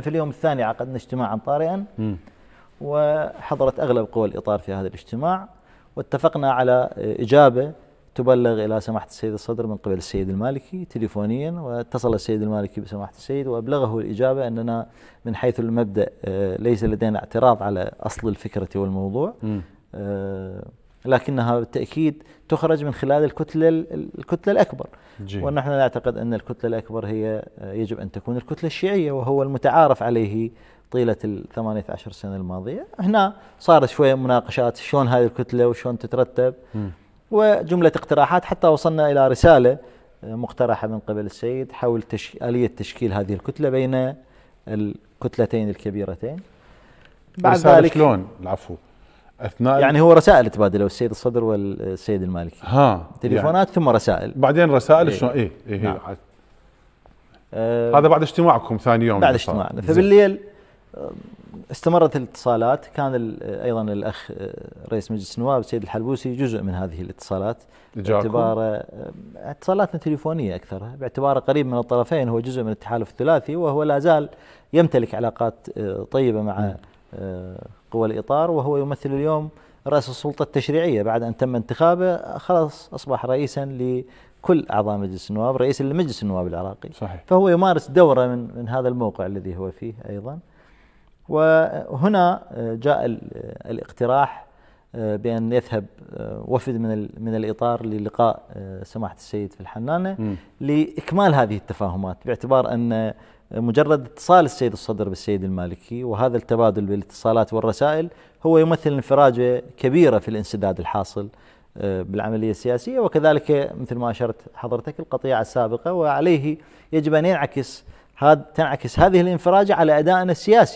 في اليوم الثاني عقدنا اجتماعا طارئا وحضرت أغلب قوى الإطار في هذا الاجتماع واتفقنا على إجابة تبلغ إلى سماحة السيد الصدر من قبل السيد المالكي تليفونيا واتصل السيد المالكي بسماحة السيد وأبلغه الإجابة أننا من حيث المبدأ آه، ليس لدينا اعتراض على أصل الفكرة والموضوع لكنها بالتاكيد تخرج من خلال الكتله الكتله الاكبر جي. ونحن نعتقد ان الكتله الاكبر هي يجب ان تكون الكتله الشيعيه وهو المتعارف عليه طيله ال 18 سنه الماضيه هنا صار شويه مناقشات شلون هذه الكتله وشلون تترتب م. وجمله اقتراحات حتى وصلنا الى رساله آه، مقترحه من قبل السيد حول تش... اليه تشكيل هذه الكتله بين الكتلتين الكبيرتين بعد ذلك شلون العفو اثناء يعني هو رسائل تبادلوا السيد الصدر والسيد المالكي ها يعني تليفونات يعني ثم رسائل بعدين رسائل إيه شلون اي اي إيه، نعم. آه هذا بعد اجتماعكم ثاني يوم بعد اجتماعنا فبالليل أه، استمرت الاتصالات كان ايضا الاخ أه، رئيس مجلس النواب السيد الحلبوسي جزء من هذه الاتصالات باعتباره أه، اتصالاتنا تليفونيه اكثرها باعتباره قريب من الطرفين هو جزء من التحالف الثلاثي وهو لا زال يمتلك علاقات طيبه مع م. آه، قوى الإطار وهو يمثل اليوم رأس السلطة التشريعية بعد أن تم انتخابه خلاص أصبح رئيسا لكل أعضاء مجلس النواب رئيسا لمجلس النواب العراقي صحيح. فهو يمارس دوره من, من هذا الموقع الذي هو فيه أيضا وهنا آه، جاء آه، الاقتراح آه، بان يذهب آه، وفد من من الاطار للقاء آه، سماحه السيد في الحنانه م. لاكمال هذه التفاهمات باعتبار ان مجرد اتصال السيد الصدر بالسيد المالكي وهذا التبادل بالاتصالات والرسائل هو يمثل انفراجه كبيره في الانسداد الحاصل بالعمليه السياسيه وكذلك مثل ما اشرت حضرتك القطيعه السابقه وعليه يجب ان ينعكس تنعكس هذه الانفراجه على ادائنا السياسي